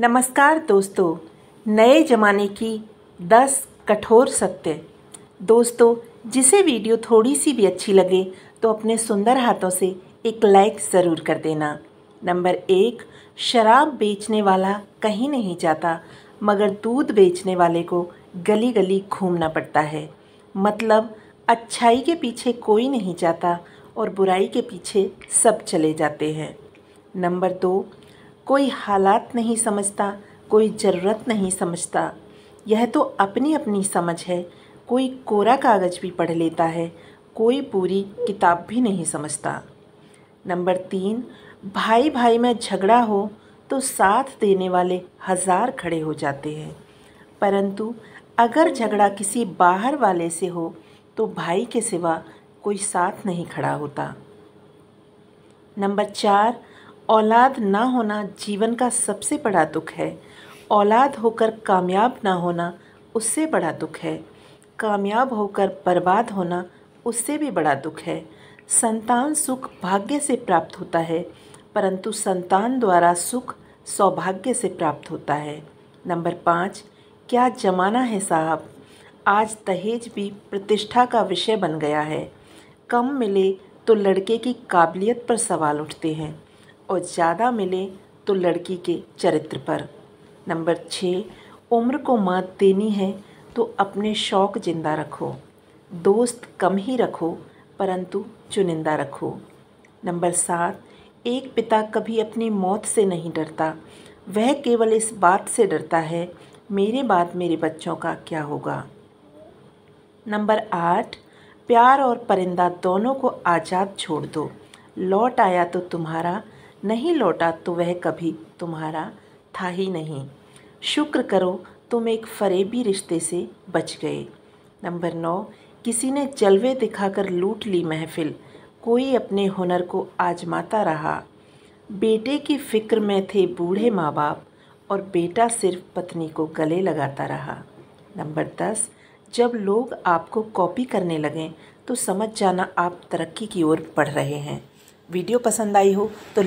नमस्कार दोस्तों नए जमाने की दस कठोर सत्य दोस्तों जिसे वीडियो थोड़ी सी भी अच्छी लगे तो अपने सुंदर हाथों से एक लाइक ज़रूर कर देना नंबर एक शराब बेचने वाला कहीं नहीं जाता मगर दूध बेचने वाले को गली गली घूमना पड़ता है मतलब अच्छाई के पीछे कोई नहीं जाता और बुराई के पीछे सब चले जाते हैं नंबर दो कोई हालात नहीं समझता कोई ज़रूरत नहीं समझता यह तो अपनी अपनी समझ है कोई कोरा कागज़ भी पढ़ लेता है कोई पूरी किताब भी नहीं समझता नंबर तीन भाई भाई में झगड़ा हो तो साथ देने वाले हज़ार खड़े हो जाते हैं परंतु अगर झगड़ा किसी बाहर वाले से हो तो भाई के सिवा कोई साथ नहीं खड़ा होता नंबर चार औलाद ना होना जीवन का सबसे बड़ा दुख है औलाद होकर कामयाब ना होना उससे बड़ा दुख है कामयाब होकर बर्बाद होना उससे भी बड़ा दुख है संतान सुख भाग्य से प्राप्त होता है परंतु संतान द्वारा सुख सौभाग्य से प्राप्त होता है नंबर पाँच क्या जमाना है साहब आज दहेज भी प्रतिष्ठा का विषय बन गया है कम मिले तो लड़के की काबिलियत पर सवाल उठते हैं और ज़्यादा मिले तो लड़की के चरित्र पर नंबर छः उम्र को मात देनी है तो अपने शौक़ जिंदा रखो दोस्त कम ही रखो परंतु चुनिंदा रखो नंबर सात एक पिता कभी अपनी मौत से नहीं डरता वह केवल इस बात से डरता है मेरे बाद मेरे बच्चों का क्या होगा नंबर आठ प्यार और परिंदा दोनों को आज़ाद छोड़ दो लौट आया तो तुम्हारा नहीं लौटा तो वह कभी तुम्हारा था ही नहीं शुक्र करो तुम एक फरेबी रिश्ते से बच गए नंबर नौ किसी ने जलवे दिखाकर लूट ली महफिल कोई अपने हुनर को आजमाता रहा बेटे की फ़िक्र में थे बूढ़े माँ बाप और बेटा सिर्फ पत्नी को गले लगाता रहा नंबर दस जब लोग आपको कॉपी करने लगें तो समझ जाना आप तरक्की की ओर बढ़ रहे हैं वीडियो पसंद आई हो तो